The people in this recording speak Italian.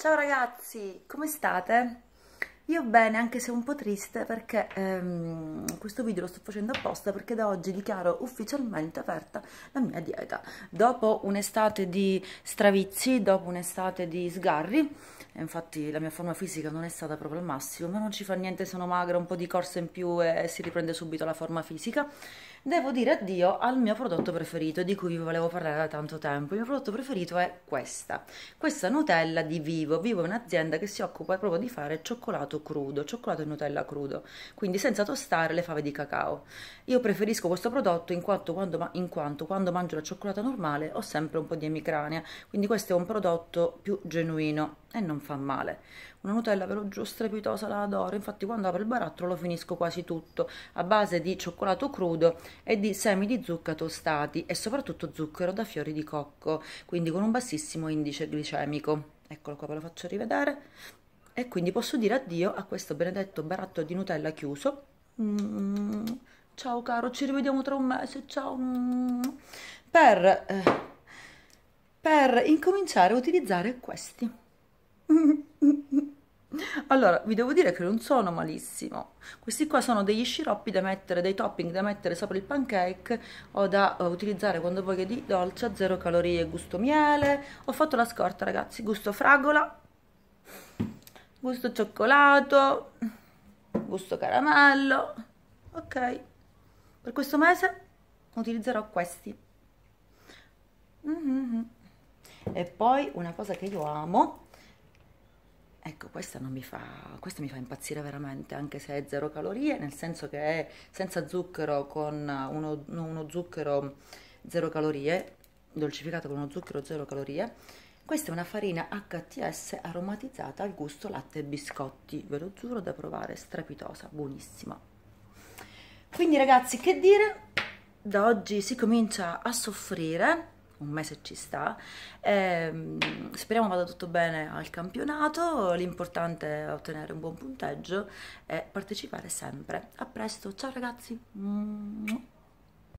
Ciao ragazzi, come state? Io bene, anche se un po' triste perché ehm, questo video lo sto facendo apposta perché da oggi dichiaro ufficialmente aperta la mia dieta. Dopo un'estate di stravizi, dopo un'estate di sgarri, infatti la mia forma fisica non è stata proprio al massimo, ma non ci fa niente, sono magra, un po' di corsa in più e si riprende subito la forma fisica. Devo dire addio al mio prodotto preferito di cui vi volevo parlare da tanto tempo. Il mio prodotto preferito è questa, questa Nutella di Vivo. Vivo è un'azienda che si occupa proprio di fare cioccolato crudo, cioccolato e Nutella crudo, quindi senza tostare le fave di cacao. Io preferisco questo prodotto in quanto quando, in quanto quando mangio la cioccolata normale ho sempre un po' di emicrania, quindi questo è un prodotto più genuino e non fa male. Una Nutella ve lo giuro strepitosa, la adoro, infatti quando apro il barattolo lo finisco quasi tutto, a base di cioccolato crudo e di semi di zucca tostati e soprattutto zucchero da fiori di cocco, quindi con un bassissimo indice glicemico. Eccolo qua, ve lo faccio rivedere. E quindi posso dire addio a questo benedetto barattolo di Nutella chiuso. Mm, ciao caro, ci rivediamo tra un mese, ciao. Mm, per, eh, per incominciare a utilizzare questi allora vi devo dire che non sono malissimo questi qua sono degli sciroppi da mettere dei topping da mettere sopra il pancake o da eh, utilizzare quando voglio di dolce a zero calorie gusto miele ho fatto la scorta ragazzi gusto fragola gusto cioccolato gusto caramello ok per questo mese utilizzerò questi mm -hmm. e poi una cosa che io amo Ecco, questa mi, fa, questa mi fa impazzire veramente, anche se è zero calorie, nel senso che è senza zucchero con uno, uno zucchero zero calorie, dolcificato con uno zucchero zero calorie. Questa è una farina HTS aromatizzata al gusto latte e biscotti, ve lo giuro da provare, strepitosa, buonissima. Quindi ragazzi, che dire? Da oggi si comincia a soffrire un mese ci sta. E, ehm, speriamo vada tutto bene al campionato, l'importante è ottenere un buon punteggio e partecipare sempre. A presto, ciao ragazzi!